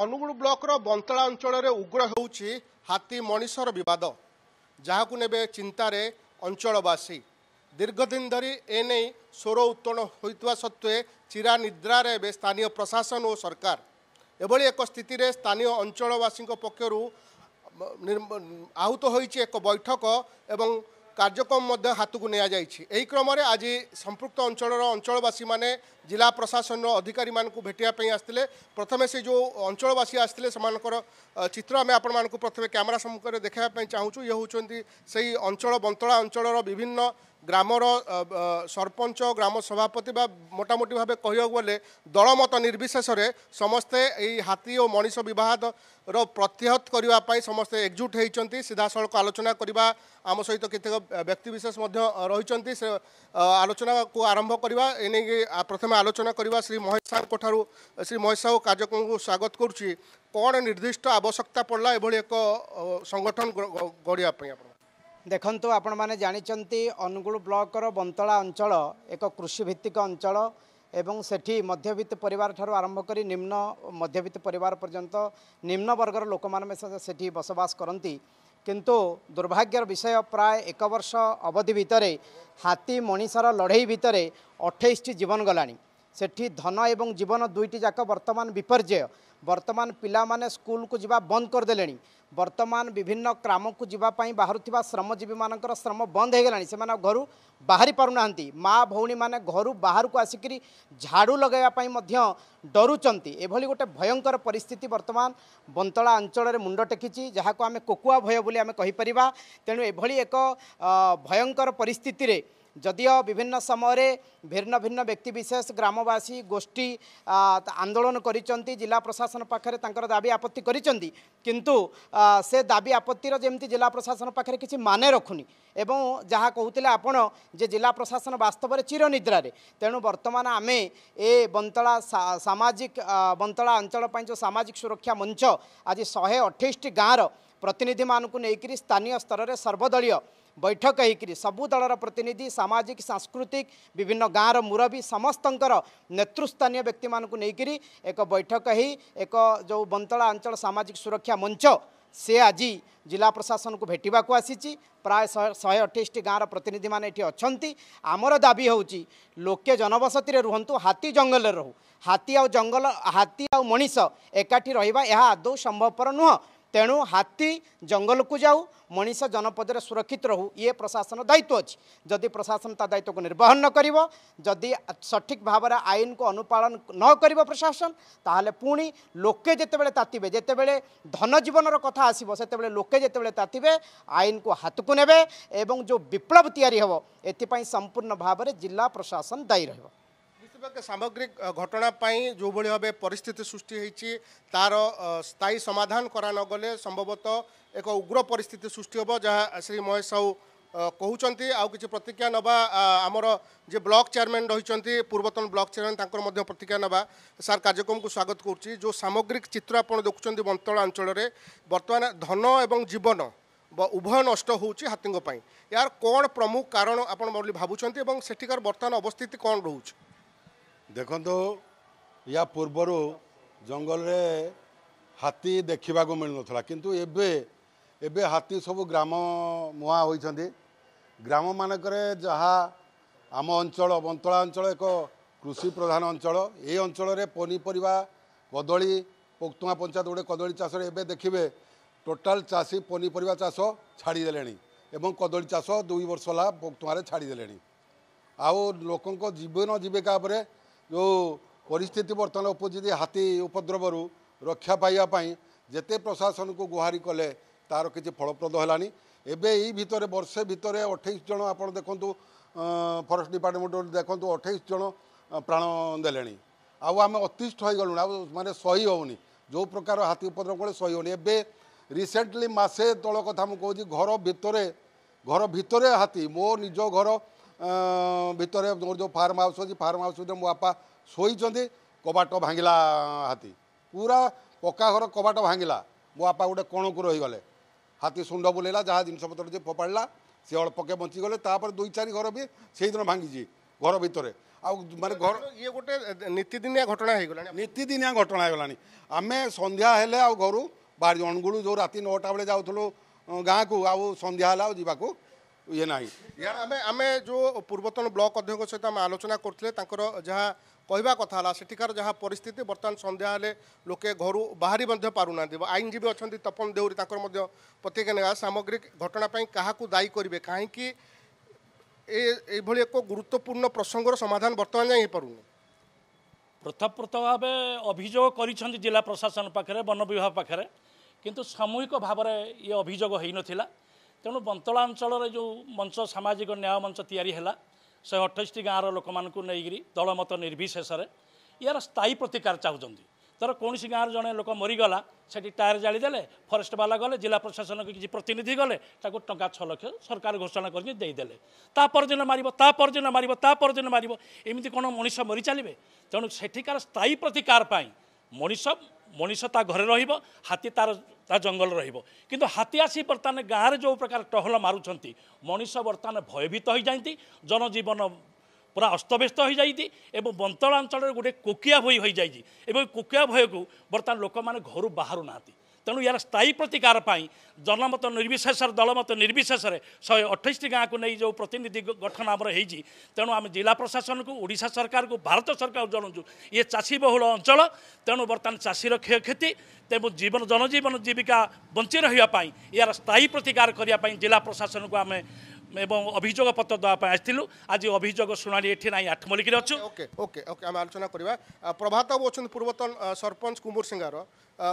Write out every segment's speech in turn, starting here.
ଅନୁଗୁଳ ବ୍ଲକର ବନ୍ତଳା ଅଞ୍ଚଳରେ ଉଗ୍ର ହେଉଛି ହାତୀ ମଣିଷର ବିବାଦ ଯାହାକୁ ନେବେ ଚିନ୍ତାରେ ଅଞ୍ଚଳବାସୀ ଦୀର୍ଘଦିନ ଧରି ଏ ନେଇ ସ୍ୱର ଉତ୍ତୋଳନ ହୋଇଥିବା ସତ୍ତ୍ୱେ ଚିରା ନିଦ୍ରାରେ ଏବେ ସ୍ଥାନୀୟ ପ୍ରଶାସନ ଓ ସରକାର ଏଭଳି ଏକ ସ୍ଥିତିରେ ସ୍ଥାନୀୟ ଅଞ୍ଚଳବାସୀଙ୍କ ପକ୍ଷରୁ ଆହୁତ ହୋଇଛି ଏକ ବୈଠକ ଏବଂ କାର୍ଯ୍ୟକ୍ରମ ମଧ୍ୟ ହାତକୁ ନିଆଯାଇଛି ଏହି କ୍ରମରେ ଆଜି ସମ୍ପୃକ୍ତ ଅଞ୍ଚଳର ଅଞ୍ଚଳବାସୀମାନେ ଜିଲ୍ଲା ପ୍ରଶାସନର ଅଧିକାରୀମାନଙ୍କୁ ଭେଟିବା ପାଇଁ ଆସିଥିଲେ ପ୍ରଥମେ ସେ ଯେଉଁ ଅଞ୍ଚଳବାସୀ ଆସିଥିଲେ ସେମାନଙ୍କର ଚିତ୍ର ଆମେ ଆପଣମାନଙ୍କୁ ପ୍ରଥମେ କ୍ୟାମେରା ସମ୍ମୁଖରେ ଦେଖାଇବା ପାଇଁ ଚାହୁଁଛୁ ଇଏ ହେଉଛନ୍ତି ସେହି ଅଞ୍ଚଳ ବନ୍ତଳା ଅଞ୍ଚଳର ବିଭିନ୍ନ ଗ୍ରାମର ସରପଞ୍ଚ ଗ୍ରାମ ସଭାପତି ବା ମୋଟାମୋଟି ଭାବେ କହିବାକୁ ଗଲେ ଦଳମତ ନିର୍ବିଶେଷରେ ସମସ୍ତେ ଏଇ ହାତୀ ଓ ମଣିଷ ବିବାହର ପ୍ରତ୍ୟାହତ କରିବା ପାଇଁ ସମସ୍ତେ ଏକଜୁଟ୍ ହୋଇଛନ୍ତି ସିଧାସଳଖ ଆଲୋଚନା କରିବା ଆମ ସହିତ କେତେକ ବ୍ୟକ୍ତିବିଶେଷ ମଧ୍ୟ ରହିଛନ୍ତି ସେ ଆଲୋଚନାକୁ ଆରମ୍ଭ କରିବା ଏ ନେଇକି ପ୍ରଥମେ ଆଲୋଚନା କରିବା ଶ୍ରୀ ମହେଶ ସାହୁଙ୍କ ଠାରୁ ଶ୍ରୀ ମହେଶ ସାହୁ କାର୍ଯ୍ୟକ୍ରମକୁ ସ୍ୱାଗତ କରୁଛି କ'ଣ ନିର୍ଦ୍ଦିଷ୍ଟ ଆବଶ୍ୟକତା ପଡ଼ିଲା ଏଭଳି ଏକ ସଂଗଠନ ଗଢ଼ିବା ପାଇଁ ଆପଣ ଦେଖନ୍ତୁ ଆପଣମାନେ ଜାଣିଛନ୍ତି ଅନୁଗୁଳ ବ୍ଲକର ବନ୍ତଳା ଅଞ୍ଚଳ ଏକ କୃଷିଭିତ୍ତିକ ଅଞ୍ଚଳ ଏବଂ ସେଠି ମଧ୍ୟବିତ୍ତ ପରିବାର ଠାରୁ ଆରମ୍ଭ କରି ନିମ୍ନ ମଧ୍ୟବିତ୍ତ ପରିବାର ପର୍ଯ୍ୟନ୍ତ ନିମ୍ନବର୍ଗର ଲୋକମାନେ ସେଠି ବସବାସ କରନ୍ତି କିନ୍ତୁ ଦୁର୍ଭାଗ୍ୟର ବିଷୟ ପ୍ରାୟ ଏକ ବର୍ଷ ଅବଧି ଭିତରେ ହାତୀ ମଣିଷର ଲଢ଼େଇ ଭିତରେ ଅଠେଇଶଟି ଜୀବନ ଗଲାଣି ସେଠି ଧନ ଏବଂ ଜୀବନ ଦୁଇଟି ଯାକ ବର୍ତ୍ତମାନ ବିପର୍ଯ୍ୟୟ বর্তমান পিলামানে স্কুলকু যা বন্ধ করেদেলে বর্তমান বিভিন্ন গ্রামকু যা বাহুবা শ্রমজীবী মানকর শ্রম বন্ধ হয়ে গেল সে ঘর বাহারি পু না মা ভৌণী মানে ঘর বাহারক আসিক ঝাড়ু লগাইবা ডরুচার এভাবে গোটে ভয়ঙ্কর পরিস্থিতি বর্তমান বন্তলা অঞ্চলের মুন্ড টেকিছি যা আমি কোকুয়া ভয় বলে আমি কইপার তেণু এভাবে এক ভয়ঙ্কর পরিস্থিতিরে ଯଦିଓ ବିଭିନ୍ନ ସମୟରେ ଭିନ୍ନ ଭିନ୍ନ ବ୍ୟକ୍ତିବିଶେଷ ଗ୍ରାମବାସୀ ଗୋଷ୍ଠୀ ଆନ୍ଦୋଳନ କରିଛନ୍ତି ଜିଲ୍ଲା ପ୍ରଶାସନ ପାଖରେ ତାଙ୍କର ଦାବି ଆପତ୍ତି କରିଛନ୍ତି କିନ୍ତୁ ସେ ଦାବି ଆପତ୍ତିର ଯେମିତି ଜିଲ୍ଲା ପ୍ରଶାସନ ପାଖରେ କିଛି ମାନେ ରଖୁନି ଏବଂ ଯାହା କହୁଥିଲେ ଆପଣ ଯେ ଜିଲ୍ଲା ପ୍ରଶାସନ ବାସ୍ତବରେ ଚିରନିଦ୍ରାରେ ତେଣୁ ବର୍ତ୍ତମାନ ଆମେ ଏ ବନ୍ତଳା ସାମାଜିକ ବନ୍ତଳା ଅଞ୍ଚଳ ପାଇଁ ଯେଉଁ ସାମାଜିକ ସୁରକ୍ଷା ମଞ୍ଚ ଆଜି ଶହେ ଅଠେଇଶଟି ଗାଁର ପ୍ରତିନିଧିମାନଙ୍କୁ ନେଇକରି ସ୍ଥାନୀୟ ସ୍ତରରେ ସର୍ବଦଳୀୟ बैठक हैक सबु दल प्रतिनिधि सामाजिक सांस्कृतिक विभिन्न गाँ र मुरबी समस्त नेतृस्थानीय व्यक्ति मैकरी एक बैठक है एक जो बंतला अंचल सामाजिक सुरक्षा मञ्च सि आज जिल्ला प्रशासनको भेटिवा आसिन्छ आसी शे अठैसी गाँ र प्रतिनिधि म ए आमर दाबी हेर्छ लोके जनबसतिर रुहन् हाती जङ्गल रह हाती आउ जङ्गल हाती आउ मनिष एकाठी र आदौ सम्भवपर नुह ତେଣୁ ହାତୀ ଜଙ୍ଗଲକୁ ଯାଉ ମଣିଷ ଜନପଦରେ ସୁରକ୍ଷିତ ରହୁ ଇଏ ପ୍ରଶାସନ ଦାୟିତ୍ୱ ଅଛି ଯଦି ପ୍ରଶାସନ ତା ଦାୟିତ୍ୱକୁ ନିର୍ବହନ ନ କରିବ ଯଦି ସଠିକ୍ ଭାବରେ ଆଇନକୁ ଅନୁପାଳନ ନ କରିବ ପ୍ରଶାସନ ତାହେଲେ ପୁଣି ଲୋକେ ଯେତେବେଳେ ତାତିବେ ଯେତେବେଳେ ଧନଜୀବନର କଥା ଆସିବ ସେତେବେଳେ ଲୋକେ ଯେତେବେଳେ ତାତିବେ ଆଇନକୁ ହାତକୁ ନେବେ ଏବଂ ଯେଉଁ ବିପ୍ଳବ ତିଆରି ହେବ ଏଥିପାଇଁ ସମ୍ପୂର୍ଣ୍ଣ ଭାବରେ ଜିଲ୍ଲା ପ୍ରଶାସନ ଦାୟୀ ରହିବ সামগ্রিক ঘটনা পাই যেভাবে ভাবে পরিস্থিতি সৃষ্টি হয়েছি তার স্থায়ী সমাধান করা নগলে সম্ভবত এক উগ্র পরিস্থিতি সৃষ্টি হব যা শ্রী মহেশ সাউ କହୁଛନ୍ତି ଆଉ କିଛି ପ୍ରତିକ୍ରିୟା ନେବା ଆମର ଯେ ବ୍ଲକ୍ ଚେୟାରମ୍ୟାନ୍ ରହିଛନ୍ତି ପୂର୍ବତନ ବ୍ଲକ୍ ଚେୟାରମ୍ୟାନ୍ ତାଙ୍କର ମଧ୍ୟ ପ୍ରତିକ୍ରିୟା ନେବା ସାର୍ କାର୍ଯ୍ୟକ୍ରମକୁ ସ୍ୱାଗତ କରୁଛି ଯେଉଁ ସାମଗ୍ରିକ ଚିତ୍ର ଆପଣ ଦେଖୁଛନ୍ତି ବନ୍ତଳ ଅଞ୍ଚଳରେ ବର୍ତ୍ତମାନ ଧନ ଏବଂ ଜୀବନ ଉଭୟ ନଷ୍ଟ ହେଉଛି ହାତୀଙ୍କ ପାଇଁ ଏହାର କ'ଣ ପ୍ରମୁଖ କାରଣ ଆପଣ ବୋଲି ଭାବୁଛନ୍ତି ଏବଂ ସେଠିକାର ବର୍ତ୍ତମାନ ଅବସ୍ଥିତି କ'ଣ ରହୁଛି ଦେଖନ୍ତୁ ୟା ପୂର୍ବରୁ ଜଙ୍ଗଲରେ ହାତୀ ଦେଖିବାକୁ ମିଳୁନଥିଲା କିନ୍ତୁ ଏବେ ଏବେ ହାତୀ ସବୁ ଗ୍ରାମ ମୁହାଁ ହୋଇଛନ୍ତି ଗ୍ରାମମାନଙ୍କରେ ଯାହା ଆମ ଅଞ୍ଚଳ ବନ୍ତଳା ଅଞ୍ଚଳ ଏକ କୃଷି ପ୍ରଧାନ ଅଞ୍ଚଳ ଏଇ ଅଞ୍ଚଳରେ ପନିପରିବା କଦଳୀ ପୋକ୍ତୁଆ ପଞ୍ଚାୟତ ଗୋଟେ କଦଳୀ ଚାଷରେ ଏବେ ଦେଖିବେ ଟୋଟାଲ୍ ଚାଷୀ ପନିପରିବା ଚାଷ ଛାଡ଼ିଦେଲେଣି ଏବଂ କଦଳୀ ଚାଷ ଦୁଇ ବର୍ଷ ହେଲା ପୋକ୍ତୁଆରେ ଛାଡ଼ିଦେଲେଣି ଆଉ ଲୋକଙ୍କ ଜୀବନ ଜୀବିକା ଉପରେ ଯେଉଁ ପରିସ୍ଥିତି ବର୍ତ୍ତମାନ ଉପଯୋଗୀ ହାତୀ ଉପଦ୍ରବରୁ ରକ୍ଷା ପାଇବା ପାଇଁ ଯେତେ ପ୍ରଶାସନକୁ ଗୁହାରି କଲେ ତା'ର କିଛି ଫଳପ୍ରଦ ହେଲାନି ଏବେ ଏଇ ଭିତରେ ବର୍ଷେ ଭିତରେ ଅଠେଇଶ ଜଣ ଆପଣ ଦେଖନ୍ତୁ ଫରେଷ୍ଟ ଡିପାର୍ଟମେଣ୍ଟରୁ ଦେଖନ୍ତୁ ଅଠେଇଶ ଜଣ ପ୍ରାଣ ଦେଲେଣି ଆଉ ଆମେ ଅତିଷ୍ଠ ହୋଇଗଲୁଣି ଆଉ ମାନେ ସହି ହେଉନି ଯେଉଁ ପ୍ରକାର ହାତୀ ଉପଦ୍ରବ କଲେ ସହି ହେଉନି ଏବେ ରିସେଣ୍ଟଲି ମାସେ ତଳ କଥା ମୁଁ କହୁଛି ଘର ଭିତରେ ଘର ଭିତରେ ହାତୀ ମୋ ନିଜ ଘର ଭିତରେ ମୋର ଯେଉଁ ଫାର୍ମ ହାଉସ୍ ଅଛି ଫାର୍ମ ହାଉସ୍ ଭିତରେ ମୋ ବାପା ଶୋଇଛନ୍ତି କବାଟ ଭାଙ୍ଗିଲା ହାତୀ ପୁରା ପକ୍କା ଘର କବାଟ ଭାଙ୍ଗିଲା ମୋ ବାପା ଗୋଟେ କୋଣକୁ ରହିଗଲେ ହାତୀ ଶୁଣ୍ଢ ବୁଲେଇଲା ଯାହା ଜିନିଷପତ୍ର ଯିଏ ଫୋପାଡ଼ିଲା ସେ ଅଳ୍ପକେ ବଞ୍ଚିଗଲେ ତାପରେ ଦୁଇ ଚାରି ଘର ବି ସେଇଦିନ ଭାଙ୍ଗିଛି ଘର ଭିତରେ ଆଉ ମାନେ ଘର ଇଏ ଗୋଟେ ନୀତିଦିନିଆ ଘଟଣା ହେଇଗଲାଣି ନୀତିଦିନିଆ ଘଟଣା ହେଇଗଲାଣି ଆମେ ସନ୍ଧ୍ୟା ହେଲେ ଆଉ ଘରୁ ବାହାରି ଅନୁଗୁଳୁ ଯେଉଁ ରାତି ନଅଟା ବେଳେ ଯାଉଥିଲୁ ଗାଁକୁ ଆଉ ସନ୍ଧ୍ୟା ହେଲେ ଆଉ ଯିବାକୁ ଇଏ ନାହିଁ ଆମେ ଆମେ ଯେଉଁ ପୂର୍ବତନ ବ୍ଲକ ଅଧ୍ୟକ୍ଷଙ୍କ ସହିତ ଆମେ ଆଲୋଚନା କରୁଥିଲେ ତାଙ୍କର ଯାହା କହିବା କଥା ହେଲା ସେଠିକାର ଯାହା ପରିସ୍ଥିତି ବର୍ତ୍ତମାନ ସନ୍ଧ୍ୟା ହେଲେ ଲୋକେ ଘରୁ ବାହାରି ମଧ୍ୟ ପାରୁନାହାନ୍ତି ଆଇନଜୀବୀ ଅଛନ୍ତି ତପନ ଦେହୁରୀ ତାଙ୍କର ମଧ୍ୟ ପ୍ରତିକ୍ରିୟା ନେବା ସାମଗ୍ରିକ ଘଟଣା ପାଇଁ କାହାକୁ ଦାୟୀ କରିବେ କାହିଁକି ଏ ଏଇଭଳି ଏକ ଗୁରୁତ୍ୱପୂର୍ଣ୍ଣ ପ୍ରସଙ୍ଗର ସମାଧାନ ବର୍ତ୍ତମାନ ଯାଏଁ ହେଇପାରୁନି ପ୍ରଥପ୍ରଥ ଭାବେ ଅଭିଯୋଗ କରିଛନ୍ତି ଜିଲ୍ଲା ପ୍ରଶାସନ ପାଖରେ ବନ ବିଭାଗ ପାଖରେ କିନ୍ତୁ ସାମୂହିକ ଭାବରେ ଇଏ ଅଭିଯୋଗ ହେଇନଥିଲା ତେଣୁ ବନ୍ତଳାଞ୍ଚଳରେ ଯେଉଁ ମଞ୍ଚ ସାମାଜିକ ନ୍ୟାୟ ମଞ୍ଚ ତିଆରି ହେଲା ଶହେ ଅଠେଇଶଟି ଗାଁର ଲୋକମାନଙ୍କୁ ନେଇକରି ଦଳମତ ନିର୍ବିଶେଷରେ ଏହାର ସ୍ଥାୟୀ ପ୍ରତିକାର ଚାହୁଁଛନ୍ତି ଧର କୌଣସି ଗାଁର ଜଣେ ଲୋକ ମରିଗଲା ସେଠି ଟାୟାର ଜାଳିଦେଲେ ଫରେଷ୍ଟବାଲା ଗଲେ ଜିଲ୍ଲା ପ୍ରଶାସନକୁ କିଛି ପ୍ରତିନିଧି ଗଲେ ତାକୁ ଟଙ୍କା ଛଅ ଲକ୍ଷ ସରକାର ଘୋଷଣା କରିକି ଦେଇଦେଲେ ତା ପରଦିନ ମାରିବ ତା ପରଦିନ ମାରିବ ତା ପରଦିନ ମାରିବ ଏମିତି କ'ଣ ମଣିଷ ମରିଚାଲିବେ ତେଣୁ ସେଠିକାର ସ୍ଥାୟୀ ପ୍ରତିକାର ପାଇଁ ମଣିଷ ମଣିଷ ତା ଘରେ ରହିବ ହାତୀ ତାର ତା ଜଙ୍ଗଲ ରହିବ କିନ୍ତୁ ହାତୀ ଆସି ବର୍ତ୍ତମାନ ଗାଁରେ ଯେଉଁ ପ୍ରକାର ଟହଲ ମାରୁଛନ୍ତି ମଣିଷ ବର୍ତ୍ତମାନ ଭୟଭୀତ ହୋଇଯାଆନ୍ତି ଜନଜୀବନ ପୁରା ଅସ୍ତବ୍ୟସ୍ତ ହୋଇଯାଇଛି ଏବଂ ବନ୍ତଳାଞ୍ଚଳରେ ଗୋଟିଏ କୋକିଆ ଭୟ ହୋଇଯାଇଛି ଏବଂ କୋକିଆ ଭୟକୁ ବର୍ତ୍ତମାନ ଲୋକମାନେ ଘରୁ ବାହାରୁ ନାହାନ୍ତି तेणु यार स्थायी प्रतिकार प्रतिकारप जनमत निर्शेष दलमत निर्शेष शै अठैस जो प्रतिनिधि गठन अब तेणु अब जिल्ला प्रशासनको ओडा सरकारको भारत सरकार जनाउँछु इ चासी बहुल अञ्चल तेणु वर्तमान चासी र क्षयति जीवन जनजीवन जीविका जीविक बञ्च यार स्थायी प्रतिकार प्रतिकारको जिल्ला प्रशासनको आम এবং অভিযোগ পত্র দেওয়া আসছিল আজ অভিযোগ শুনানি এটি না আঠমল্লিক অছু ওকে ওকে ওকে আমি আলোচনা করা প্রভাত বাবু অনেক পূর্বতন সরপঞ্চ কুমুরসিঙ্গার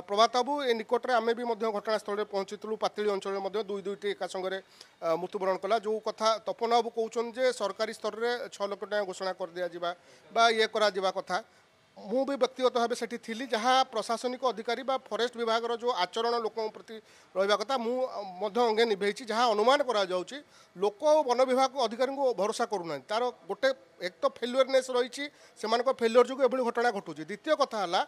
প্রভাত বাবু এ নিকটরে আমি বি ঘটনাস্থলে পৌঁছিলু পাতিলি অঞ্চলের মধ্যে দুই দুইটি একা সঙ্গে মৃত্যুবরণ কলা যে কথা তপন বাবু কৌন যে সরকারি স্তরের ছ লক্ষ টাকা ঘোষণা করে দিয়া যা বা ইয়ে করা যা কথা ମୁଁ ବି ବ୍ୟକ୍ତିଗତ ଭାବେ ସେଠି ଥିଲି ଯାହା ପ୍ରଶାସନିକ ଅଧିକାରୀ ବା ଫରେଷ୍ଟ ବିଭାଗର ଯେଉଁ ଆଚରଣ ଲୋକଙ୍କ ପ୍ରତି ରହିବା କଥା ମୁଁ ମଧ୍ୟ ଅଙ୍ଗେ ନିଭେଇଛି ଯାହା ଅନୁମାନ କରାଯାଉଛି ଲୋକ ଓ ବନ ବିଭାଗ ଅଧିକାରୀଙ୍କୁ ଭରସା କରୁନାହାନ୍ତି ତା'ର ଗୋଟେ ଏକ ତ ଫେଲୁଅରନେସ୍ ରହିଛି ସେମାନଙ୍କ ଫେଲୁଅର୍ ଯୋଗୁଁ ଏଭଳି ଘଟଣା ଘଟୁଛି ଦ୍ୱିତୀୟ କଥା ହେଲା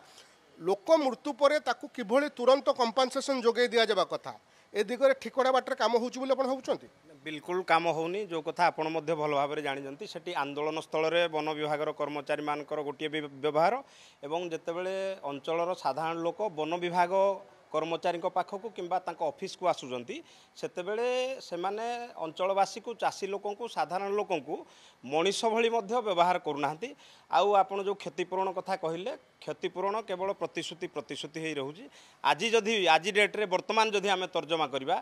ଲୋକ ମୃତ୍ୟୁ ପରେ ତାକୁ କିଭଳି ତୁରନ୍ତ କମ୍ପାନସେସନ୍ ଯୋଗାଇ ଦିଆଯିବା କଥା ଏ ଦିଗରେ ଠିକଣା ବାଟରେ କାମ ହେଉଛି ବୋଲି ଆପଣ ଭାବୁଛନ୍ତି ବିଲକୁଲ କାମ ହେଉନି ଯେଉଁ କଥା ଆପଣ ମଧ୍ୟ ଭଲ ଭାବରେ ଜାଣିଛନ୍ତି ସେଠି ଆନ୍ଦୋଳନ ସ୍ଥଳରେ ବନ ବିଭାଗର କର୍ମଚାରୀମାନଙ୍କର ଗୋଟିଏ ବ୍ୟବହାର ଏବଂ ଯେତେବେଳେ ଅଞ୍ଚଳର ସାଧାରଣ ଲୋକ ବନ ବିଭାଗ কর্মচারীଙ୍କ ପାଖକୁ କିମ୍ବା ତାଙ୍କ ଅଫିସକୁ ଆସୁଛନ୍ତି ସେତେବେଳେ ସେମାନେ ଅଞ୍ଚଳବାସୀକୁ ଚାଷୀ ଲୋକଙ୍କୁ ସାଧାରଣ ଲୋକଙ୍କୁ ମଣିଷ ଭଳି ମଧ୍ୟ ବ୍ୟବହାର କରୁନାହାନ୍ତି ଆଉ ଆପଣ ଯେଉଁ କ୍ଷତିପୂରଣ କଥା କହିଲେ କ୍ଷତିପୂରଣ କେବଳ ପ୍ରତିଶ୍ରୁତି ପ୍ରତିଶ୍ରୁତି ହୋଇ ରହୁଛି ଆଜି ଯଦି ଆଜି ଡେଟ୍ରେ ବର୍ତ୍ତମାନ ଯଦି ଆମେ ତର୍ଜମା କରିବା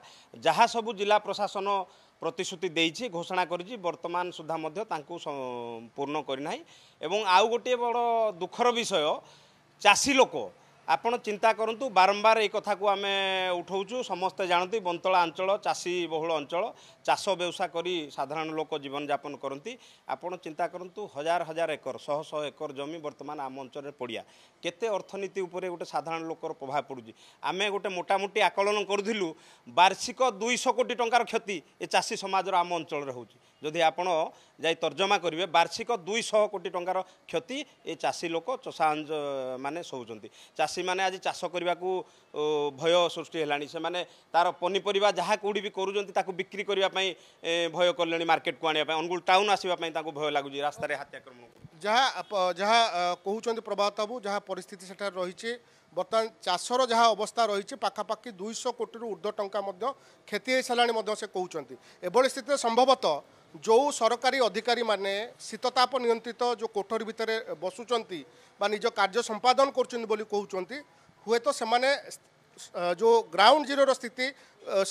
ଯାହା ସବୁ ଜିଲ୍ଲା ପ୍ରଶାସନ ପ୍ରତିଶ୍ରୁତି ଦେଇଛି ଘୋଷଣା କରିଛି ବର୍ତ୍ତମାନ ସୁଦ୍ଧା ମଧ୍ୟ ତାଙ୍କୁ ପୂର୍ଣ୍ଣ କରିନାହିଁ ଏବଂ ଆଉ ଗୋଟିଏ ବଡ଼ ଦୁଃଖର ବିଷୟ ଚାଷୀ ଲୋକ ଆପଣ ଚିନ୍ତା କରନ୍ତୁ ବାରମ୍ବାର ଏଇ କଥାକୁ ଆମେ ଉଠାଉଛୁ ସମସ୍ତେ ଜାଣନ୍ତି ବନ୍ତଳା ଅଞ୍ଚଳ ଚାଷୀ ବହୁଳ ଅଞ୍ଚଳ ଚାଷ ବ୍ୟବସାୟ କରି ସାଧାରଣ ଲୋକ ଜୀବନଯାପନ କରନ୍ତି ଆପଣ ଚିନ୍ତା କରନ୍ତୁ ହଜାର ହଜାର ଏକର ଶହ ଶହ ଏକର ଜମି ବର୍ତ୍ତମାନ ଆମ ଅଞ୍ଚଳରେ ପଡ଼ିଆ କେତେ ଅର୍ଥନୀତି ଉପରେ ଗୋଟେ ସାଧାରଣ ଲୋକର ପ୍ରଭାବ ପଡ଼ୁଛି ଆମେ ଗୋଟେ ମୋଟାମୋଟି ଆକଳନ କରୁଥିଲୁ ବାର୍ଷିକ ଦୁଇଶହ କୋଟି ଟଙ୍କାର କ୍ଷତି ଏ ଚାଷୀ ସମାଜର ଆମ ଅଞ୍ଚଳରେ ହେଉଛି ଯଦି ଆପଣ যাই তর্জমা করবে বার্ষিক দুইশহ কোটি টঙ্কার ক্ষতি ଏ ଚାଷୀ ଲୋକ ଚଷା ମାନେ ଶୋଉଛନ୍ତି ଚାଷୀମାନେ ଆଜି ଚାଷ କରିବାକୁ ଭୟ ସୃଷ୍ଟି ହେଲାଣି ସେମାନେ ତା'ର ପନିପରିବା ଯାହା କେଉଁଠି ବି କରୁଛନ୍ତି ତାକୁ ବିକ୍ରି କରିବା ପାଇଁ ଭୟ କଲେଣି ମାର୍କେଟକୁ ଆଣିବା ପାଇଁ ଅନୁଗୁଳ ଟାଉନ୍ ଆସିବା ପାଇଁ ତାଙ୍କୁ ଭୟ ଲାଗୁଛି ରାସ୍ତାରେ ହାତୀ ଆକ୍ରମଣ ଯାହା ଯାହା କହୁଛନ୍ତି ପ୍ରଭାତ ବାବୁ ଯାହା ପରିସ୍ଥିତି ସେଠାରେ ରହିଛି ବର୍ତ୍ତମାନ ଚାଷର ଯାହା ଅବସ୍ଥା ରହିଛି ପାଖାପାଖି ଦୁଇଶହ କୋଟିରୁ ଉର୍ଦ୍ଧ୍ୱ ଟଙ୍କା ମଧ୍ୟ କ୍ଷତି ହୋଇସାରିଲାଣି ମଧ୍ୟ ସେ କହୁଛନ୍ତି ଏଭଳି ସ୍ଥିତିରେ ସମ୍ଭବତଃ ଯେଉଁ ସରକାରୀ ଅଧିକାରୀମାନେ ଶୀତତାପ ନିୟନ୍ତ୍ରିତ ଯେଉଁ କୋଠରୀ ଭିତରେ ବସୁଛନ୍ତି ବା ନିଜ କାର୍ଯ୍ୟ ସମ୍ପାଦନ କରୁଛନ୍ତି ବୋଲି କହୁଛନ୍ତି ହୁଏତ ସେମାନେ ଯେଉଁ ଗ୍ରାଉଣ୍ଡ ଜିରୋର ସ୍ଥିତି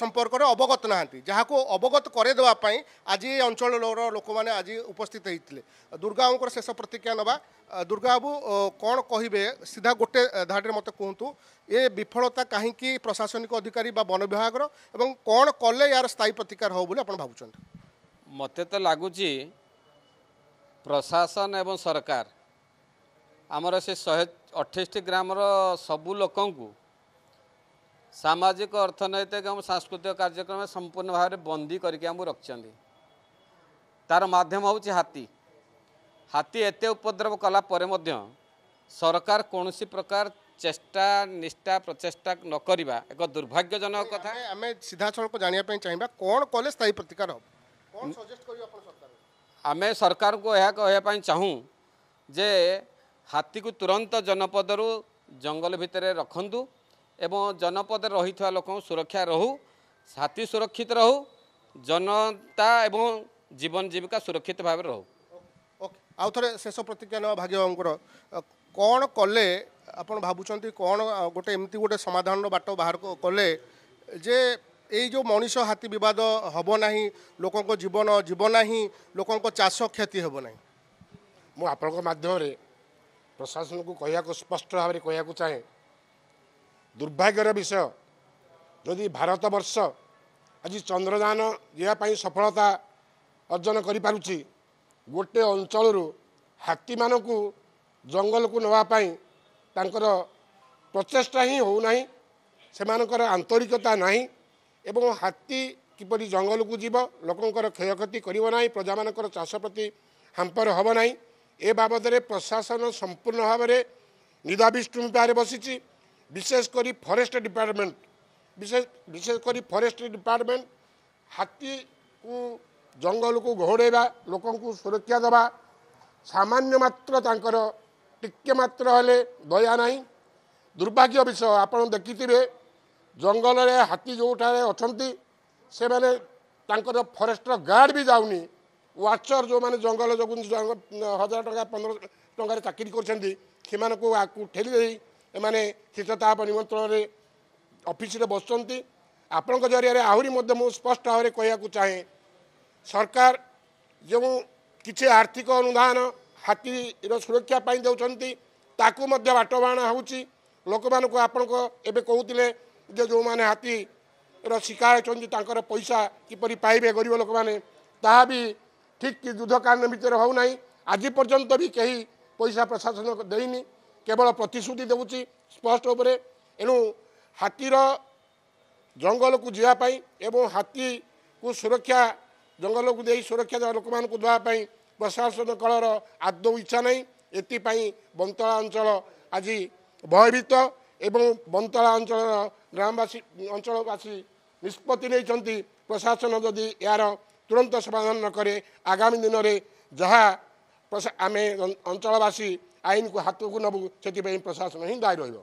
ସମ୍ପର୍କରେ ଅବଗତ ନାହାନ୍ତି ଯାହାକୁ ଅବଗତ କରାଇଦେବା ପାଇଁ ଆଜି ଏ ଅଞ୍ଚଳର ଲୋକମାନେ ଆଜି ଉପସ୍ଥିତ ହୋଇଥିଲେ ଦୁର୍ଗାବାବୁଙ୍କର ଶେଷ ପ୍ରତିକ୍ରିୟା ନେବା ଦୁର୍ଗାବାବୁ କ'ଣ କହିବେ ସିଧା ଗୋଟେ ଧାଡ଼ିରେ ମୋତେ କୁହନ୍ତୁ ଏ ବିଫଳତା କାହିଁକି ପ୍ରଶାସନିକ ଅଧିକାରୀ ବା ବନ ବିଭାଗର ଏବଂ କ'ଣ କଲେ ଏହାର ସ୍ଥାୟୀ ପ୍ରତିକାର ହେବ ବୋଲି ଆପଣ ଭାବୁଛନ୍ତି ମୋତେ ତ ଲାଗୁଛି ପ୍ରଶାସନ ଏବଂ ସରକାର ଆମର ସେ ଶହେ ଅଠେଇଶଟି ଗ୍ରାମର ସବୁ ଲୋକଙ୍କୁ ସାମାଜିକ ଅର୍ଥନୈତିକ ଏବଂ ସାଂସ୍କୃତିକ କାର୍ଯ୍ୟକ୍ରମ ସମ୍ପୂର୍ଣ୍ଣ ଭାବରେ ବନ୍ଦୀ କରିକି ଆମକୁ ରଖିଛନ୍ତି ତା'ର ମାଧ୍ୟମ ହେଉଛି ହାତୀ ହାତୀ ଏତେ ଉପଦ୍ରବ କଲା ପରେ ମଧ୍ୟ ସରକାର କୌଣସି ପ୍ରକାର ଚେଷ୍ଟା ନିଷ୍ଠା ପ୍ରଚେଷ୍ଟା ନ କରିବା ଏକ ଦୁର୍ଭାଗ୍ୟଜନକ କଥା ଆମେ ସିଧାସଳଖ ଜାଣିବା ପାଇଁ ଚାହିଁବା କ'ଣ କଲେ ସ୍ଥାୟୀ ପ୍ରତିକାର ହେବ ଆମେ ସରକାରଙ୍କୁ ଏହା କହିବା ପାଇଁ ଚାହୁଁ ଯେ ହାତୀକୁ ତୁରନ୍ତ ଜନପଦରୁ ଜଙ୍ଗଲ ଭିତରେ ରଖନ୍ତୁ ଏବଂ ଜନପଦରେ ରହିଥିବା ଲୋକଙ୍କ ସୁରକ୍ଷା ରହୁ ହାତୀ ସୁରକ୍ଷିତ ରହୁ ଜନତା ଏବଂ ଜୀବନ ଜୀବିକା ସୁରକ୍ଷିତ ଭାବରେ ରହୁ ଓକେ ଆଉ ଥରେ ଶେଷ ପ୍ରତିଜ୍ଞା ନେବା ଭାଗ୍ୟବାବୁଙ୍କର କ'ଣ କଲେ ଆପଣ ଭାବୁଛନ୍ତି କ'ଣ ଗୋଟେ ଏମିତି ଗୋଟେ ସମାଧାନର ବାଟ ବାହାର କଲେ ଯେ ଏଇ ଯେଉଁ ମଣିଷ ହାତୀ ବିବାଦ ହେବ ନାହିଁ ଲୋକଙ୍କ ଜୀବନ ଯିବ ନାହିଁ ଲୋକଙ୍କ ଚାଷ କ୍ଷତି ହେବ ନାହିଁ ମୁଁ ଆପଣଙ୍କ ମାଧ୍ୟମରେ ପ୍ରଶାସନକୁ କହିବାକୁ ସ୍ପଷ୍ଟ ଭାବରେ କହିବାକୁ ଚାହେଁ ଦୁର୍ଭାଗ୍ୟର ବିଷୟ ଯଦି ଭାରତବର୍ଷ ଆଜି ଚନ୍ଦ୍ରଯାନ ଯିବା ପାଇଁ ସଫଳତା ଅର୍ଜନ କରିପାରୁଛି ଗୋଟେ ଅଞ୍ଚଳରୁ ହାତୀମାନଙ୍କୁ ଜଙ୍ଗଲକୁ ନେବା ପାଇଁ ତାଙ୍କର ପ୍ରଚେଷ୍ଟା ହିଁ ହେଉନାହିଁ ସେମାନଙ୍କର ଆନ୍ତରିକତା ନାହିଁ ଏବଂ ହାତୀ କିପରି ଜଙ୍ଗଲକୁ ଯିବ ଲୋକଙ୍କର କ୍ଷୟକ୍ଷତି କରିବ ନାହିଁ ପ୍ରଜାମାନଙ୍କର ଚାଷ ପ୍ରତି ହାମ୍ପର ହେବ ନାହିଁ ଏ ବାବଦରେ ପ୍ରଶାସନ ସମ୍ପୂର୍ଣ୍ଣ ଭାବରେ ନିଦାବିଷ୍ଣୁପାରେ ବସିଛି ବିଶେଷ କରି ଫରେଷ୍ଟ ଡିପାର୍ଟମେଣ୍ଟ ବିଶେଷ ବିଶେଷ କରି ଫରେଷ୍ଟ ଡିପାର୍ଟମେଣ୍ଟ ହାତୀକୁ ଜଙ୍ଗଲକୁ ଘୋଡ଼େଇବା ଲୋକଙ୍କୁ ସୁରକ୍ଷା ଦେବା ସାମାନ୍ୟ ମାତ୍ର ତାଙ୍କର ଟିକେ ମାତ୍ର ହେଲେ ଦୟା ନାହିଁ ଦୁର୍ଭାଗ୍ୟ ବିଷୟ ଆପଣ ଦେଖିଥିବେ ଜଙ୍ଗଲରେ ହାତୀ ଯେଉଁଠାରେ ଅଛନ୍ତି ସେମାନେ ତାଙ୍କର ଫରେଷ୍ଟର ଗାର୍ଡ଼ ବି ଯାଉନି ୱାଚର୍ ଯେଉଁମାନେ ଜଙ୍ଗଲ ଯୋଗୁଁ ହଜାର ଟଙ୍କା ପନ୍ଦର ଟଙ୍କାରେ ଚାକିରି କରିଛନ୍ତି ସେମାନଙ୍କୁ ଆକୁ ଠେଲି ଦେଇ ଏମାନେ ଶୀତତାପ ନିମନ୍ତ୍ରଣରେ ଅଫିସରେ ବସୁଛନ୍ତି ଆପଣଙ୍କ ଜରିଆରେ ଆହୁରି ମଧ୍ୟ ମୁଁ ସ୍ପଷ୍ଟ ଭାବରେ କହିବାକୁ ଚାହେଁ ସରକାର ଯେଉଁ କିଛି ଆର୍ଥିକ ଅନୁଦାନ ହାତୀର ସୁରକ୍ଷା ପାଇଁ ଦେଉଛନ୍ତି ତାକୁ ମଧ୍ୟ ବାଟବଣା ହେଉଛି ଲୋକମାନଙ୍କୁ ଆପଣଙ୍କ ଏବେ କହୁଥିଲେ ଯେ ଯେଉଁମାନେ ହାତୀର ଶିକାର ହେଉଛନ୍ତି ତାଙ୍କର ପଇସା କିପରି ପାଇବେ ଗରିବ ଲୋକମାନେ ତାହା ବି ଠିକ୍ ଯୁଦ୍ଧକାଳୀନ ଭିତରେ ହେଉନାହିଁ ଆଜି ପର୍ଯ୍ୟନ୍ତ ବି କେହି ପଇସା ପ୍ରଶାସନ ଦେଇନି କେବଳ ପ୍ରତିଶ୍ରୁତି ଦେଉଛି ସ୍ପଷ୍ଟ ଉପରେ ଏଣୁ ହାତୀର ଜଙ୍ଗଲକୁ ଯିବା ପାଇଁ ଏବଂ ହାତୀକୁ ସୁରକ୍ଷା ଜଙ୍ଗଲକୁ ଦେଇ ସୁରକ୍ଷା ଲୋକମାନଙ୍କୁ ଦେବା ପାଇଁ ପ୍ରଶାସନ କଳର ଆଦୌ ଇଚ୍ଛା ନାହିଁ ଏଥିପାଇଁ ବନ୍ତଳା ଅଞ୍ଚଳ ଆଜି ଭୟଭୀତ ଏବଂ ବନ୍ତଳା ଅଞ୍ଚଳର ଗ୍ରାମବାସୀ ଅଞ୍ଚଳବାସୀ ନିଷ୍ପତ୍ତି ନେଇଛନ୍ତି ପ୍ରଶାସନ ଯଦି ଏହାର ତୁରନ୍ତ ସମାଧାନ ନ କରେ ଆଗାମୀ ଦିନରେ ଯାହା ଆମେ ଅଞ୍ଚଳବାସୀ ଆଇନକୁ ହାତକୁ ନେବୁ ସେଥିପାଇଁ ପ୍ରଶାସନ ହିଁ ଦାୟୀ ରହିବ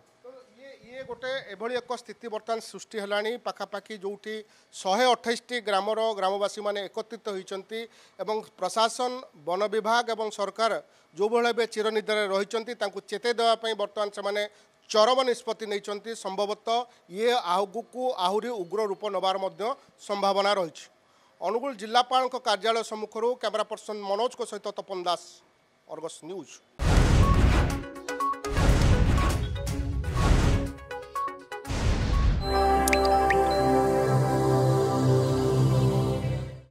ଇଏ ଗୋଟେ ଏଭଳି ଏକ ସ୍ଥିତି ବର୍ତ୍ତମାନ ସୃଷ୍ଟି ହେଲାଣି ପାଖାପାଖି ଯେଉଁଠି ଶହେ ଅଠେଇଶଟି ଗ୍ରାମର ଗ୍ରାମବାସୀମାନେ ଏକତ୍ରିତ ହୋଇଛନ୍ତି ଏବଂ ପ୍ରଶାସନ ବନ ବିଭାଗ ଏବଂ ସରକାର ଯେଉଁଭଳି ଏବେ ଚିରନିଦ୍ରାରେ ରହିଛନ୍ତି ତାଙ୍କୁ ଚେତାଇ ଦେବା ପାଇଁ ବର୍ତ୍ତମାନ ସେମାନେ ଚରମ ନିଷ୍ପତ୍ତି ନେଇଛନ୍ତି ସମ୍ଭବତଃ ଇଏ ଆଗକୁ ଆହୁରି ଉଗ୍ର ରୂପ ନେବାର ମଧ୍ୟ ସମ୍ଭାବନା ରହିଛି ଅନୁଗୁଳ ଜିଲ୍ଲାପାଳଙ୍କ କାର୍ଯ୍ୟାଳୟ ସମ୍ମୁଖରୁ କ୍ୟାମେରା ପର୍ସନ୍ ମନୋଜଙ୍କ ସହିତ ତପନ ଦାସ ଅର୍ଗସ୍ ନ୍ୟୁଜ୍